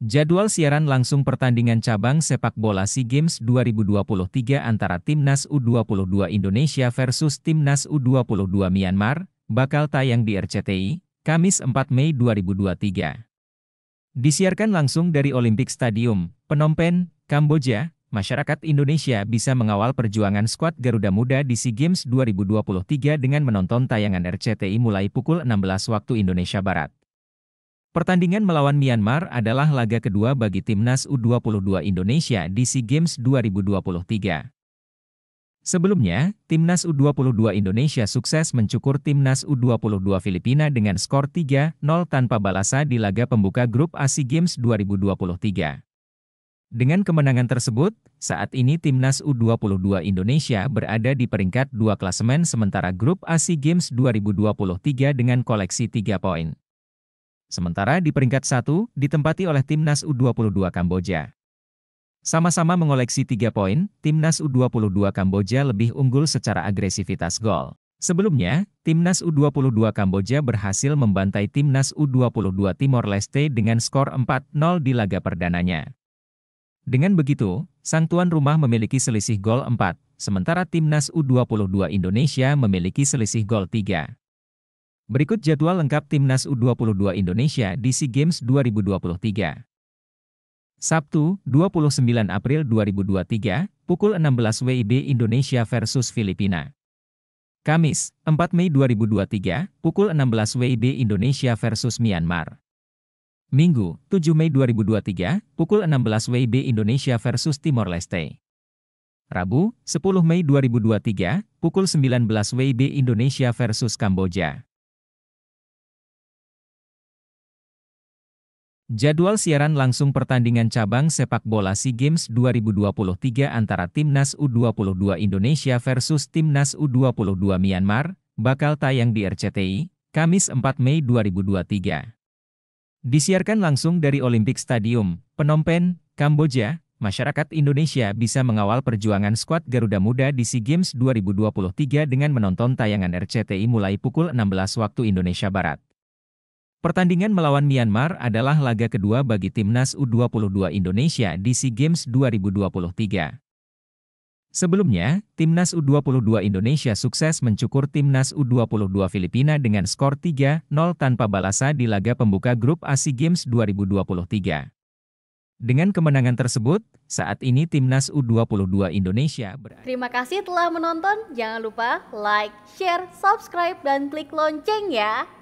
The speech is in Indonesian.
Jadwal siaran langsung pertandingan cabang sepak bola SEA Games 2023 antara Timnas U22 Indonesia versus Timnas U22 Myanmar bakal tayang di RCTI, Kamis 4 Mei 2023. Disiarkan langsung dari Olympic Stadium, Phnom Penh, Kamboja, masyarakat Indonesia bisa mengawal perjuangan skuad Garuda Muda di SEA Games 2023 dengan menonton tayangan RCTI mulai pukul 16 waktu Indonesia Barat. Pertandingan melawan Myanmar adalah laga kedua bagi timnas U22 Indonesia di SEA Games 2023. Sebelumnya, timnas U22 Indonesia sukses mencukur timnas U22 Filipina dengan skor 3-0 tanpa balasa di laga pembuka grup ASEA Games 2023. Dengan kemenangan tersebut, saat ini timnas U22 Indonesia berada di peringkat dua klasemen sementara grup ASEA Games 2023 dengan koleksi 3 poin. Sementara di peringkat satu ditempati oleh timnas U22 Kamboja. Sama-sama mengoleksi tiga poin, timnas U22 Kamboja lebih unggul secara agresivitas gol. Sebelumnya, timnas U22 Kamboja berhasil membantai timnas U22 Timor Leste dengan skor 4-0 di laga perdananya. Dengan begitu, sang tuan rumah memiliki selisih gol 4, sementara timnas U22 Indonesia memiliki selisih gol 3. Berikut jadwal lengkap Timnas U22 Indonesia di SEA Games 2023. Sabtu, 29 April 2023, pukul 16 WIB Indonesia versus Filipina. Kamis, 4 Mei 2023, pukul 16 WIB Indonesia versus Myanmar. Minggu, 7 Mei 2023, pukul 16 WIB Indonesia versus Timor Leste. Rabu, 10 Mei 2023, pukul 19 WIB Indonesia versus Kamboja. Jadwal siaran langsung pertandingan cabang sepak bola SEA Games 2023 antara Timnas U22 Indonesia versus Timnas U22 Myanmar bakal tayang di RCTI, Kamis 4 Mei 2023. Disiarkan langsung dari Olympic Stadium, Phnom Penh, Kamboja, masyarakat Indonesia bisa mengawal perjuangan skuad Garuda Muda di SEA Games 2023 dengan menonton tayangan RCTI mulai pukul 16 waktu Indonesia Barat. Pertandingan melawan Myanmar adalah laga kedua bagi timnas U22 Indonesia di SEA Games 2023. Sebelumnya, timnas U22 Indonesia sukses mencukur timnas U22 Filipina dengan skor 3-0 tanpa balasa di laga pembuka grup ASEA Games 2023. Dengan kemenangan tersebut, saat ini timnas U22 Indonesia berada. Terima kasih telah menonton. Jangan lupa like, share, subscribe, dan klik lonceng ya.